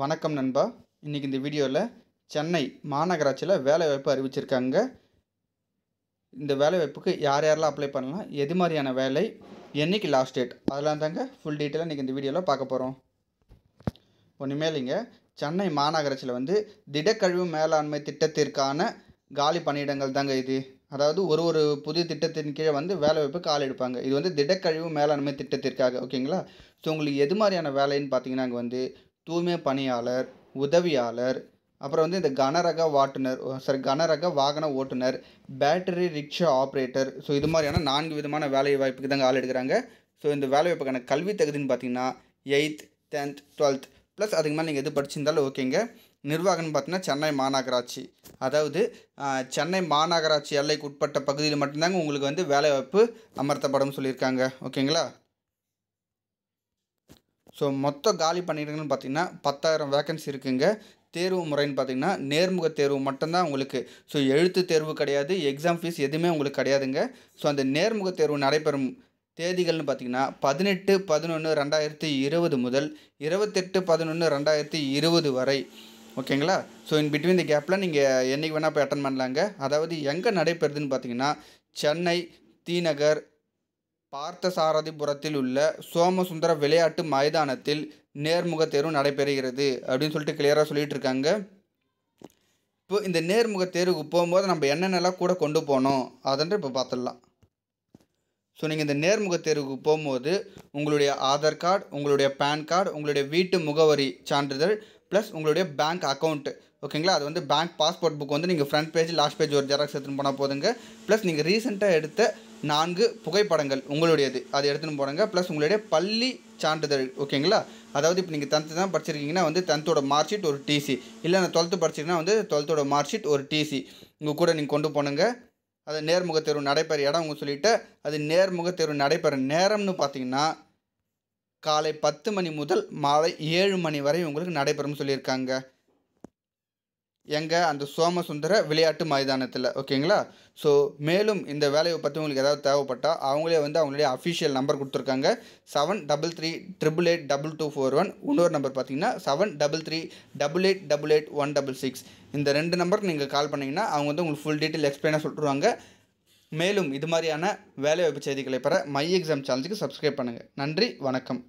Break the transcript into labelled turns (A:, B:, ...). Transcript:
A: வணக்கம் நண்பா இன்றைக்கி இந்த வீடியோவில் சென்னை மாநகராட்சியில் வேலைவாய்ப்பு அறிவிச்சிருக்காங்க இந்த வேலைவாய்ப்புக்கு யார் யாரெல்லாம் அப்ளை பண்ணலாம் எது மாதிரியான வேலை என்றைக்கு லாஸ்ட் டேட் அதெல்லாம் தாங்க ஃபுல் டீட்டெயிலாக இன்றைக்கி இந்த வீடியோவில் பார்க்க போகிறோம் ஒன்றுமே இல்லைங்க சென்னை மாநகராட்சியில் வந்து திடக்கழிவு மேலாண்மை திட்டத்திற்கான காலி பணியிடங்கள் தாங்க இது அதாவது ஒரு ஒரு புது திட்டத்தின் கீழே வந்து வேலை வாய்ப்பு கால் எடுப்பாங்க இது வந்து திடக்கழிவு மேலாண்மை திட்டத்திற்காக ஓகேங்களா ஸோ உங்களுக்கு எது மாதிரியான வேலைன்னு பார்த்தீங்கன்னா அங்கே வந்து தூய்மை பணியாளர் உதவியாளர் அப்புறம் வந்து இந்த கனரக வாட்டுனர் சாரி கனரக வாகன ஓட்டுநர் பேட்டரி ரிக்ஷா ஆப்ரேட்டர் ஸோ இது மாதிரியான நான்கு விதமான வேலை வாய்ப்புக்கு தாங்க ஆள் எடுக்கிறாங்க ஸோ இந்த வேலை வாய்ப்புக்கான கல்வி தகுதின்னு பார்த்தீங்கன்னா எயித் டென்த் டுவெல்த் ப்ளஸ் அதுக்கு மேலே நீங்கள் எது படிச்சிருந்தாலும் ஓகேங்க நிர்வாகம்னு பார்த்தீங்கன்னா சென்னை மாநகராட்சி அதாவது சென்னை மாநகராட்சி எல்லைக்கு உட்பட்ட பகுதியில் மட்டும்தாங்க உங்களுக்கு வந்து வேலைவாய்ப்பு அமர்த்தப்படும் சொல்லியிருக்காங்க ஓகேங்களா ஸோ மொத்தம் காலி பணியிடங்கள்னு பார்த்தீங்கன்னா பத்தாயிரம் வேக்கன்சி இருக்குங்க தேர்வு முறைன்னு பார்த்தீங்கன்னா நேர்முக தேர்வு மட்டும்தான் உங்களுக்கு ஸோ எழுத்து தேர்வு கிடையாது எக்ஸாம் ஃபீஸ் எதுவுமே உங்களுக்கு கிடையாதுங்க ஸோ அந்த நேர்முக தேர்வு நடைபெறும் தேதிகள்னு பார்த்திங்கன்னா பதினெட்டு பதினொன்று ரெண்டாயிரத்தி இருபது முதல் இருபத்தெட்டு பதினொன்று ரெண்டாயிரத்தி இருபது வரை ஓகேங்களா ஸோ இன் பிட்வீன் தி கேப்பில் நீங்கள் என்றைக்கு வேணால் போய் அட்டன் பண்ணலாங்க அதாவது எங்கே நடைபெறுதுன்னு பார்த்தீங்கன்னா சென்னை தீநகர் பார்த்தசாரதிபுரத்தில் உள்ள சோமசுந்தர விளையாட்டு மைதானத்தில் நேர்முக தேர்வு நடைபெறுகிறது அப்படின்னு சொல்லிட்டு கிளியராக சொல்லிகிட்டு இருக்காங்க இப்போ இந்த நேர்முக தேர்வுக்கு போகும்போது நம்ம என்னென்னலாம் கூட கொண்டு போனோம் அதன்று இப்போ பார்த்துடலாம் ஸோ நீங்கள் இந்த நேர்முக தேர்வுக்கு போகும்போது உங்களுடைய ஆதார் கார்டு உங்களுடைய பேன் கார்டு உங்களுடைய வீட்டு முகவரி சான்றிதழ் ப்ளஸ் உங்களுடைய பேங்க் அக்கௌண்ட்டு ஓகேங்களா அது வந்து பேங்க் பாஸ்போர்ட் புக் வந்து நீங்கள் ஃப்ரண்ட் பேஜ் லாஸ்ட் பேஜ் ஒரு ஜெராக்ஸ் எடுத்துன்னு போனால் போதுங்க ப்ளஸ் நீங்கள் ரீசெண்டாக எடுத்த நான்கு புகைப்படங்கள் உங்களுடையது அதை எடுத்துன்னு போகிறாங்க ப்ளஸ் உங்களுடைய பள்ளி சான்றிதழ் ஓகேங்களா அதாவது இப்போ நீங்கள் டென்த்து தான் படிச்சிருக்கீங்கன்னா வந்து டென்த்தோட மார்க் ஷீட் ஒரு டிசி இல்லை நான் டுவெல்த்து படிச்சிருக்கேன்னா வந்து டுவெல்த்தோட மார்க் ஷீட் ஒரு டிசி உங்கள் கூட நீங்கள் கொண்டு போனுங்க அது நேர்முக தேர்வு நடைபெற இடம் உங்க சொல்லிவிட்டு அது நேர்முக தேர்வு நடைபெற நேரம்னு பார்த்தீங்கன்னா காலை பத்து மணி முதல் மாலை ஏழு மணி வரை உங்களுக்கு நடைபெறும்னு சொல்லியிருக்காங்க எங்கள் அந்த சோமசுந்தர விளையாட்டு மைதானத்தில் ஓகேங்களா ஸோ மேலும் இந்த வேலையை பற்றி உங்களுக்கு ஏதாவது தேவைப்பட்டால் அவங்களே வந்து அவங்களுடைய அஃபிஷியல் நம்பர் கொடுத்துருக்காங்க seven double three triple eight double two four one இன்னொரு நம்பர் பார்த்தீங்கன்னா seven double three double eight double eight one double six இந்த ரெண்டு நம்பர் நீங்கள் கால் பண்ணிங்கன்னா அவங்க வந்து உங்களுக்கு ஃபுல் டீட்டெயில் எக்ஸ்பிளைனாக சொல்லிடுவாங்க மேலும் இது மாதிரியான வேலைவாய்ப்பு செய்திகளை பெற மை எக்ஸாம் சேனலுக்கு சப்ஸ்கிரைப் பண்ணுங்கள் நன்றி வணக்கம்